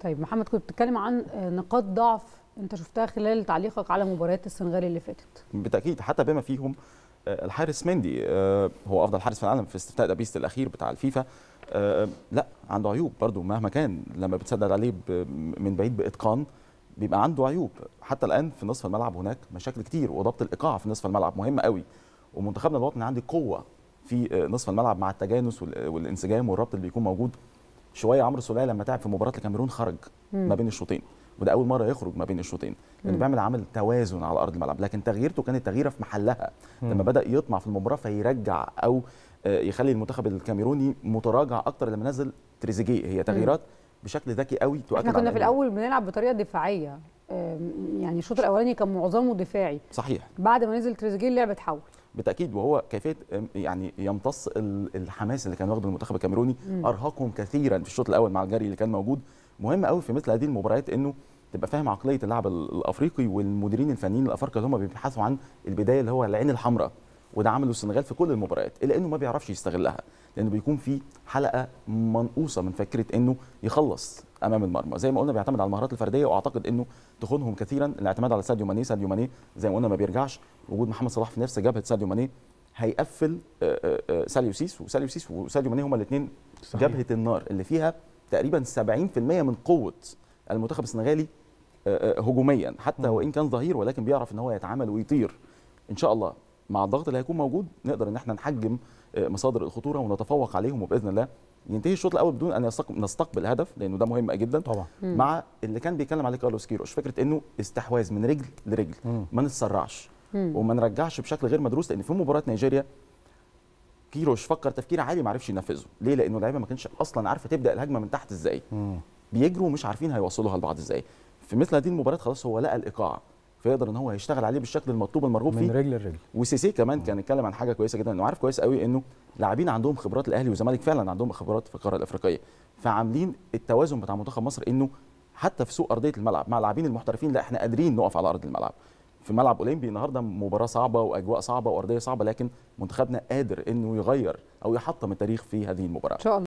طيب محمد كنت بتتكلم عن آه، نقاط ضعف انت شفتها خلال تعليقك على مباريات السنغال اللي فاتت بالتاكيد حتى بما فيهم آه، الحارس مندي آه، هو افضل حارس في العالم في استفتاء دابيست الاخير بتاع الفيفا لا عنده عيوب برضو مهما كان لما بتسدد عليه من بعيد باتقان بيبقى عنده عيوب حتى الان في نصف الملعب هناك مشاكل كتير وضبط الايقاع في نصف الملعب مهم قوي ومنتخبنا الوطني عنده قوه في نصف الملعب مع التجانس والانسجام والربط اللي بيكون موجود شويه عمرو سوليه لما تعب في مباراه الكاميرون خرج ما بين الشوطين وده اول مره يخرج ما بين الشوطين لانه يعني بيعمل عمل توازن على ارض الملعب لكن تغييرته كانت تغييره في محلها لما بدا يطمع في المباراه فيرجع او آه، يخلي المنتخب الكاميروني متراجع اكتر لما نزل تريزيجيه هي تغييرات بشكل ذكي قوي تؤكد احنا كنا في الاول بنلعب بطريقه دفاعيه يعني الشوط الاولاني كان معظمه دفاعي صحيح بعد ما نزل تريزيجيه اللعب اتحول بالتاكيد وهو كيفيه يعني يمتص الحماس اللي كان واخده المنتخب الكاميروني ارهقهم كثيرا في الشوط الاول مع الجري اللي كان موجود مهم قوي في مثل هذه المباريات انه تبقى فاهم عقليه اللاعب الافريقي والمديرين الفنيين الافارقه اللي هم بيبحثوا عن البدايه اللي هو العين الحمراء وده عمله السنغال في كل المباريات الا انه ما بيعرفش يستغلها لانه بيكون في حلقه منقوصه من فكره انه يخلص امام المرمى زي ما قلنا بيعتمد على المهارات الفرديه واعتقد انه تخونهم كثيرا الاعتماد على ساديو ماني ساديو ماني زي ما قلنا ما بيرجعش وجود محمد صلاح في نفس جبهه ساديو ماني هيقفل آه، آه، آه، ساليو سيس وساليو سيس وساديو ماني هما الاثنين جبهه النار اللي فيها تقريبا 70% من قوه المنتخب السنغالي هجوميا حتى وان كان ظهير ولكن بيعرف ان هو يتعامل ويطير ان شاء الله مع الضغط اللي هيكون موجود نقدر ان احنا نحجم آه، مصادر الخطوره ونتفوق عليهم وباذن الله ينتهي الشوط الاول بدون ان نستقبل هدف لانه ده مهم جدا طبعا مع اللي كان بيتكلم عليه كارلوس كيروش فكره انه استحواذ من رجل لرجل ما نتسرعش وما نرجعش بشكل غير مدروس لان في مباراه نيجيريا كيروش فكر تفكير عالي ما عرفش ينفذه ليه لانه اللعيبه ما كانتش اصلا عارفه تبدا الهجمه من تحت ازاي بيجروا مش عارفين هيوصلوها لبعض ازاي في مثل هذه المباريات خلاص هو لقى الايقاع فيقدر ان هو يشتغل عليه بالشكل المطلوب المرغوب فيه من رجل لرجل وسيسي كمان آه. كان اتكلم عن حاجه كويسه جدا انه عارف كويس قوي انه لاعبين عندهم خبرات الاهلي والزمالك فعلا عندهم خبرات في القاره الافريقيه فعاملين التوازن بتاع منتخب مصر انه حتى في سوق ارضيه الملعب مع اللاعبين المحترفين لا احنا قادرين نقف على ارض الملعب في ملعب اولمبي النهارده مباراه صعبه واجواء صعبه وارضيه صعبه لكن منتخبنا قادر انه يغير او يحطم التاريخ في هذه المباراه ان شاء الله